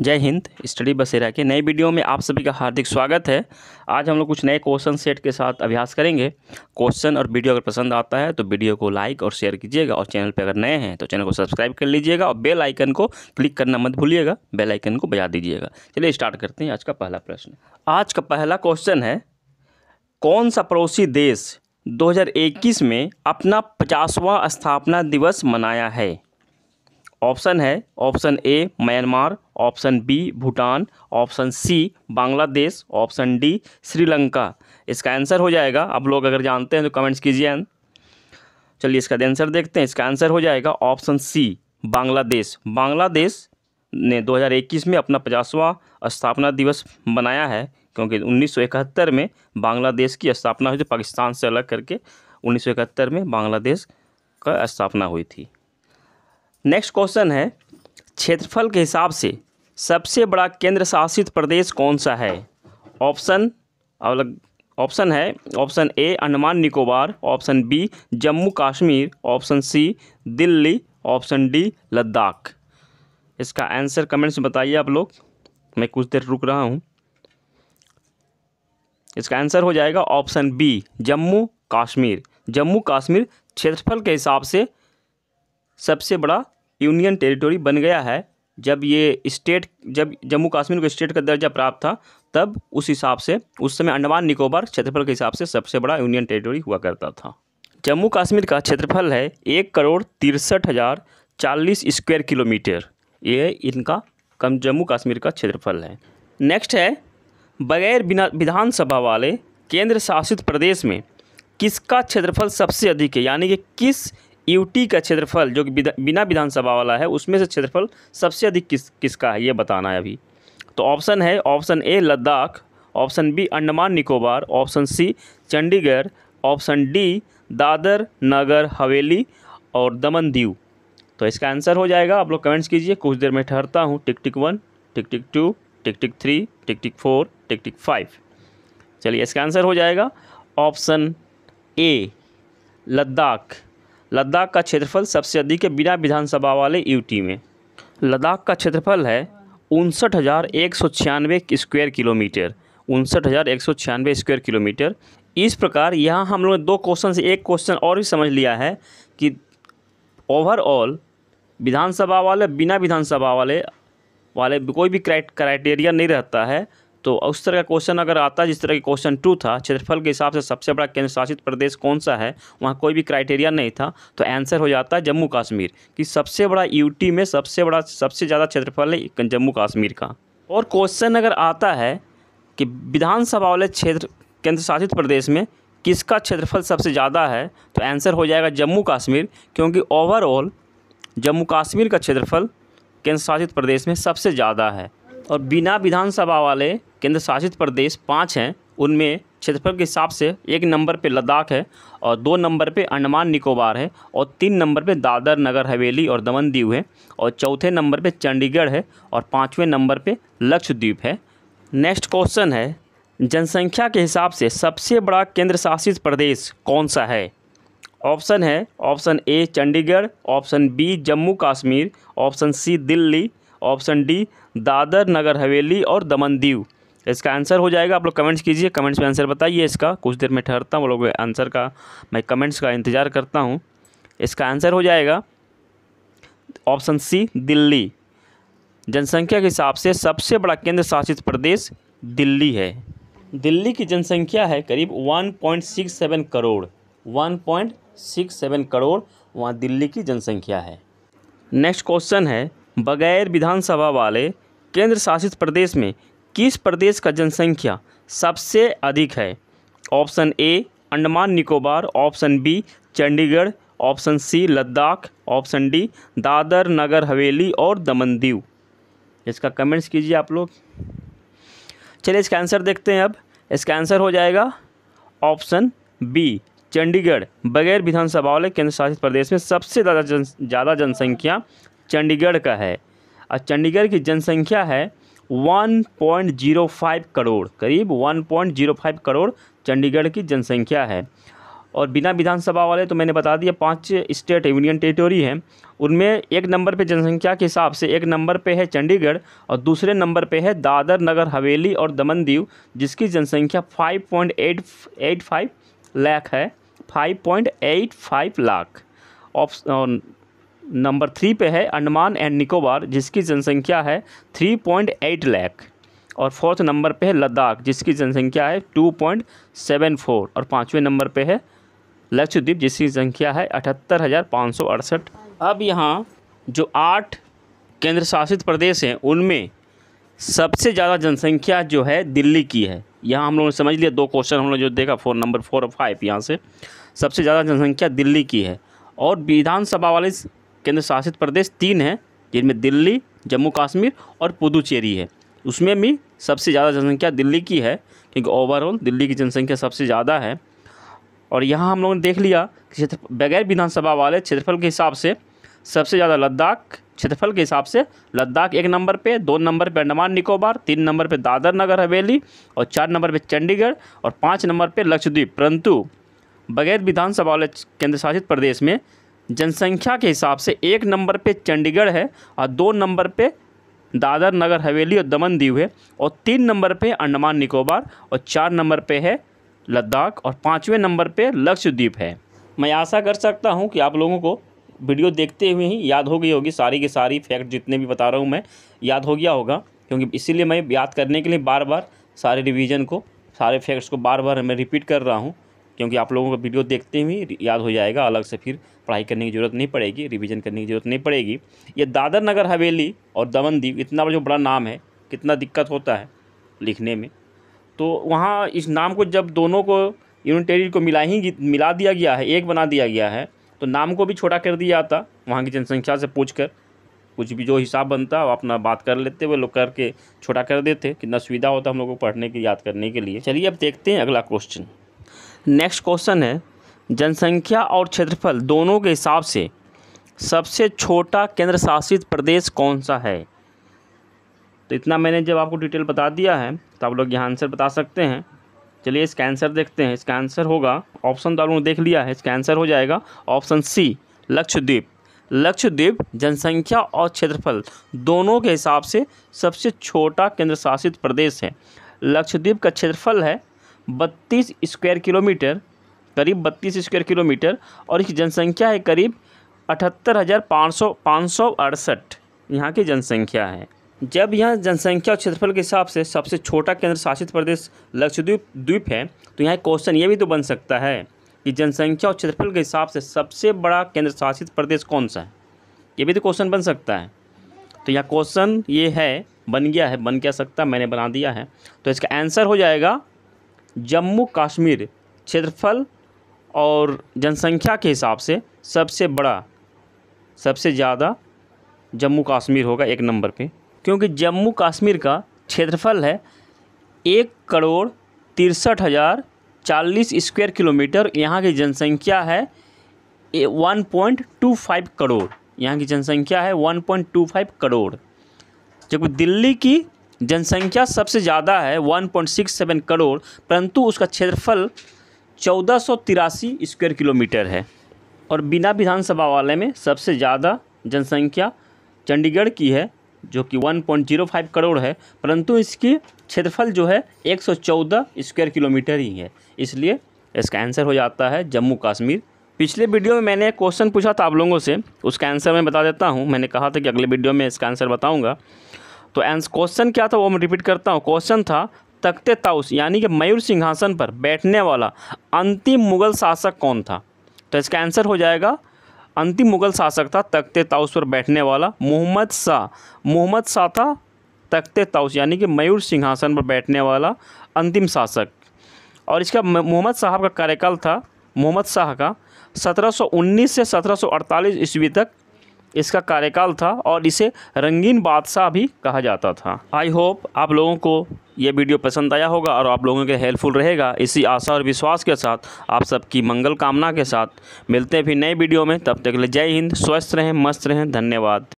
जय हिंद स्टडी बसेरा के नए वीडियो में आप सभी का हार्दिक स्वागत है आज हम लोग कुछ नए क्वेश्चन सेट के साथ अभ्यास करेंगे क्वेश्चन और वीडियो अगर पसंद आता है तो वीडियो को लाइक और शेयर कीजिएगा और चैनल पर अगर नए हैं तो चैनल को सब्सक्राइब कर लीजिएगा और बेल आइकन को क्लिक करना मत भूलिएगा बेल आइकन को बजा दीजिएगा चलिए स्टार्ट करते हैं आज का पहला प्रश्न आज का पहला क्वेश्चन है कौन सा पड़ोसी देश दो में अपना पचासवां स्थापना दिवस मनाया है ऑप्शन है option A Myanmar option B Bhutan option C Bangladesh option D Sri Lanka इसका आंसर हो जाएगा अब लोग अगर जानते हैं तो कमेंट्स कीजिए चलिए इसका आंसर देखते हैं इसका आंसर हो जाएगा ऑप्शन सी बांग्लादेश बांग्लादेश ने 2021 में अपना पचासवां स्थापना दिवस मनाया है क्योंकि उन्नीस में बांग्लादेश की स्थापना हुई थी पाकिस्तान से अलग करके उन्नीस में बांग्लादेश का स्थापना हुई थी नेक्स्ट क्वेश्चन है क्षेत्रफल के हिसाब से सबसे बड़ा केंद्र शासित प्रदेश कौन सा है ऑप्शन अलग ऑप्शन है option A Andaman Nicobar option B Jammu Kashmir option C Delhi option D Ladakh इसका आंसर कमेंट्स में बताइए आप लोग मैं कुछ देर रुक रहा हूँ इसका आंसर हो जाएगा ऑप्शन बी जम्मू कश्मीर जम्मू कश्मीर क्षेत्रफल के हिसाब से सबसे बड़ा यूनियन टेरिटोरी बन गया है जब ये स्टेट जब जम्मू कश्मीर को स्टेट का दर्जा प्राप्त था तब उस हिसाब से उस समय अंडमान निकोबार क्षेत्रफल के हिसाब से सबसे बड़ा यूनियन टेरिटोरी हुआ करता था जम्मू कश्मीर का क्षेत्रफल है एक करोड़ तिरसठ हज़ार चालीस स्क्वायर किलोमीटर ये इनका कम जम्मू कश्मीर का क्षेत्रफल है नेक्स्ट है बगैर बिना विधानसभा वाले केंद्र शासित प्रदेश में किसका क्षेत्रफल सबसे अधिक है यानी कि किस यूटी का क्षेत्रफल जो कि बिना विधानसभा वाला है उसमें से क्षेत्रफल सबसे अधिक किस किसका है ये बताना है अभी तो ऑप्शन है option A Ladakh option B Andaman Nicobar option C Chandigarh option D Dadra Nagar Haveli और दमन दीव तो इसका आंसर हो जाएगा आप लोग कमेंट्स कीजिए कुछ देर में ठहरता हूँ tick tick one tick tick two tick tick three tick tick four tick tick five चलिए इसका आंसर हो जाएगा ऑप्शन ए लद्दाख लद्दाख का क्षेत्रफल सबसे अधिक है बिना विधानसभा वाले यूटी में लद्दाख का क्षेत्रफल है उनसठ हज़ार एक सौ छियानवे स्क्वायर किलोमीटर उनसठ हज़ार एक सौ छियानवे स्क्वायर किलोमीटर इस प्रकार यहाँ हम लोग ने दो क्वेश्चन से एक क्वेश्चन और भी समझ लिया है कि ओवरऑल विधानसभा वाले बिना विधानसभा वाले वाले कोई भी क्राइटेरिया नहीं रहता है तो उस तरह का क्वेश्चन अगर आता है जिस तरह के क्वेश्चन टू था क्षेत्रफल के हिसाब से सबसे बड़ा केंद्र शासित प्रदेश कौन सा है वहाँ कोई भी क्राइटेरिया नहीं था तो आंसर हो जाता है जम्मू कश्मीर कि सबसे बड़ा यूटी में सबसे बड़ा सबसे ज़्यादा क्षेत्रफल है जम्मू कश्मीर का और क्वेश्चन अगर आता है कि विधानसभा वाले क्षेत्र केंद्र शासित प्रदेश में किसका क्षेत्रफल सबसे ज़्यादा है तो आंसर हो जाएगा जम्मू कश्मीर क्योंकि ओवरऑल जम्मू कश्मीर का क्षेत्रफल केंद्र शासित प्रदेश में सबसे ज़्यादा है और बिना विधानसभा वाले केंद्र शासित प्रदेश पाँच हैं उनमें क्षेत्रफल के हिसाब से एक नंबर पे लद्दाख है और दो नंबर पे अंडमान निकोबार है और तीन नंबर पे दादर नगर हवेली और दमन दीव है और चौथे नंबर पे चंडीगढ़ है और पाँचवें नंबर पे लक्षद्वीप है नेक्स्ट क्वेश्चन है जनसंख्या के हिसाब से सबसे बड़ा केंद्र शासित प्रदेश कौन सा है ऑप्शन है option A Chandigarh option B Jammu Kashmir option C Delhi option D Dadra Nagar Haveli और दमन दीव इसका आंसर हो जाएगा आप लोग कमेंट्स कीजिए कमेंट्स में आंसर बताइए इसका कुछ देर में ठहरता हूँ वो लोग आंसर का मैं कमेंट्स का इंतज़ार करता हूँ इसका आंसर हो जाएगा ऑप्शन सी दिल्ली जनसंख्या के हिसाब से सबसे बड़ा केंद्र शासित प्रदेश दिल्ली है दिल्ली की जनसंख्या है करीब 1.67 करोड़ 1.67 करोड़ वहाँ दिल्ली की जनसंख्या है नेक्स्ट क्वेश्चन है बगैर विधानसभा वाले केंद्र शासित प्रदेश में किस प्रदेश का जनसंख्या सबसे अधिक है option A Andaman Nicobar option B Chandigarh option C Ladakh option D Dadra Nagar Haveli और दमन दीव इसका कमेंट्स कीजिए आप लोग चलिए इसका आंसर देखते हैं अब इसका आंसर हो जाएगा ऑप्शन बी चंडीगढ़ बगैर विधानसभा वाले केंद्र शासित प्रदेश में सबसे ज़्यादा जन ज़्यादा जनसंख्या चंडीगढ़ का है और चंडीगढ़ की जनसंख्या है 1.05 करोड़ करीब 1.05 करोड़ चंडीगढ़ की जनसंख्या है और बिना विधानसभा वाले तो मैंने बता दिया पांच स्टेट यूनियन टेरिटोरी हैं उनमें एक नंबर पे जनसंख्या के हिसाब से एक नंबर पे है चंडीगढ़ और दूसरे नंबर पे है दादर नगर हवेली और दमन दीव जिसकी जनसंख्या 5.885 लाख है 5.85 लाख ऑप्शन नंबर थ्री पे है अंडमान एंड निकोबार जिसकी जनसंख्या है थ्री पॉइंट एट लैख और फोर्थ नंबर पे है लद्दाख जिसकी जनसंख्या है टू पॉइंट सेवन फोर और पाँचवें नंबर पे है लक्षद्वीप जिसकी संख्या है अठहत्तर हज़ार पाँच सौ अड़सठ अब यहाँ जो आठ केंद्र शासित प्रदेश हैं उनमें सबसे ज़्यादा जनसंख्या जो है दिल्ली की है यहाँ हम लोगों ने समझ लिया दो क्वेश्चन हम लोग जो देखा फोर नंबर फोर और फाइव यहाँ से सबसे ज़्यादा जनसंख्या दिल्ली की है और विधानसभा वाले केंद्र शासित प्रदेश तीन हैं जिनमें दिल्ली जम्मू कश्मीर और पुदुचेरी है उसमें भी सबसे ज़्यादा जनसंख्या दिल्ली की है क्योंकि ओवरऑल दिल्ली की जनसंख्या सबसे ज़्यादा है और यहाँ हम लोगों ने देख लिया कि क्षेत्र बगैर विधानसभा वाले क्षेत्रफल के हिसाब से सबसे ज़्यादा लद्दाख क्षेत्रफल के हिसाब से लद्दाख एक नंबर पे दो नंबर पे अंडमान निकोबार तीन नंबर पे दादर नगर हवेली और चार नंबर पे चंडीगढ़ और पाँच नंबर पे लक्षद्वीप परंतु बगैर विधानसभा वाले केंद्र शासित प्रदेश में जनसंख्या के हिसाब से एक नंबर पे चंडीगढ़ है और दो नंबर पे दादर नगर हवेली और दमन दीव है और तीन नंबर पे अंडमान निकोबार और चार नंबर पे है लद्दाख और पाँचवें नंबर पे लक्षद्वीप है मैं आशा कर सकता हूँ कि आप लोगों को वीडियो देखते हुए ही याद हो गई होगी सारी की सारी फैक्ट जितने भी बता रहा हूँ मैं याद हो गया होगा क्योंकि इसीलिए मैं याद करने के लिए बार बार सारे रिविज़न को सारे फैक्ट्स को बार बार मैं रिपीट कर रहा हूँ क्योंकि आप लोगों का वीडियो देखते ही याद हो जाएगा अलग से फिर पढ़ाई करने की ज़रूरत नहीं पड़ेगी रिवीजन करने की ज़रूरत नहीं पड़ेगी ये दादर नगर हवेली और दमनदीप इतना जो बड़ा नाम है कितना दिक्कत होता है लिखने में तो वहाँ इस नाम को जब दोनों को यूनिट को मिला ही मिला दिया गया है एक बना दिया गया है तो नाम को भी छोटा कर दिया जाता वहाँ की जनसंख्या से पूछ कर कुछ भी जो हिसाब बनता वो अपना बात कर लेते वो लोग करके छोटा कर देते कितना सुविधा होता हम लोग को पढ़ने के याद करने के लिए चलिए अब देखते हैं अगला क्वेश्चन नेक्स्ट क्वेश्चन है जनसंख्या और क्षेत्रफल दोनों के हिसाब से सबसे छोटा केंद्र शासित प्रदेश कौन सा है तो इतना मैंने जब आपको डिटेल बता दिया है तो आप लोग यहाँ आंसर बता सकते हैं चलिए इसका आंसर देखते हैं इसका आंसर होगा ऑप्शन तो आप लोगों ने देख लिया है इसका आंसर हो जाएगा ऑप्शन सी लक्षद्वीप लक्षद्वीप जनसंख्या और क्षेत्रफल दोनों के हिसाब से सबसे छोटा केंद्र शासित प्रदेश है लक्षद्वीप का क्षेत्रफल है बत्तीस स्क्वायर किलोमीटर करीब बत्तीस स्क्वायर किलोमीटर और इसकी जनसंख्या है करीब अठहत्तर हज़ार पाँच सौ पाँच सौ अड़सठ यहाँ की जनसंख्या है जब यहाँ जनसंख्या और क्षेत्रफल के हिसाब से सबसे छोटा केंद्र शासित प्रदेश लक्षद्वीप द्वीप है तो यहाँ क्वेश्चन ये भी तो बन सकता है कि जनसंख्या और क्षेत्रफल के हिसाब से सबसे बड़ा केंद्र शासित प्रदेश कौन सा है ये भी तो क्वेश्चन बन सकता है तो यहाँ क्वेश्चन ये है बन गया है बन क्या सकता मैंने बना दिया है तो इसका आंसर हो जाएगा जम्मू कश्मीर क्षेत्रफल और जनसंख्या के हिसाब से सबसे बड़ा सबसे ज़्यादा जम्मू कश्मीर होगा एक नंबर पे क्योंकि जम्मू कश्मीर का क्षेत्रफल है एक करोड़ तिरसठ हज़ार चालीस स्क्वायर किलोमीटर यहाँ की जनसंख्या है one point two five crore यहाँ की जनसंख्या है one point two five crore जबकि दिल्ली की जनसंख्या सबसे ज़्यादा है 1.67 करोड़ परंतु उसका क्षेत्रफल चौदह स्क्वायर किलोमीटर है और बिना विधानसभा वाले में सबसे ज़्यादा जनसंख्या चंडीगढ़ की है जो कि 1.05 करोड़ है परंतु इसकी क्षेत्रफल जो है 114 स्क्वायर किलोमीटर ही है इसलिए इसका आंसर हो जाता है जम्मू कश्मीर पिछले वीडियो में मैंने एक क्वेश्चन पूछा था आप लोगों से उसका आंसर मैं बता देता हूँ मैंने कहा था कि अगले वीडियो में इसका आंसर बताऊँगा तो एंस क्वेश्चन क्या था वो मैं रिपीट करता हूँ क्वेश्चन था तख्ते ताउस यानी कि मयूर सिंहासन पर बैठने वाला अंतिम मुगल शासक कौन था तो इसका आंसर हो जाएगा अंतिम मुगल शासक था तख्ते ताउस पर बैठने वाला मोहम्मद शाह मोहम्मद शाह था तख्ते ताउस यानी कि मयूर सिंहासन पर बैठने वाला अंतिम शासक और इसका मोहम्मद साहब का कार्यकाल था मोहम्मद शाह का 1719 से 1748 ईस्वी तक इसका कार्यकाल था और इसे रंगीन बादशाह भी कहा जाता था आई होप आप लोगों को ये वीडियो पसंद आया होगा और आप लोगों के हेल्पफुल रहेगा इसी आशा और विश्वास के साथ आप सबकी मंगल कामना के साथ मिलते हैं फिर नए वीडियो में तब तक के लिए जय हिंद स्वस्थ रहें मस्त रहें धन्यवाद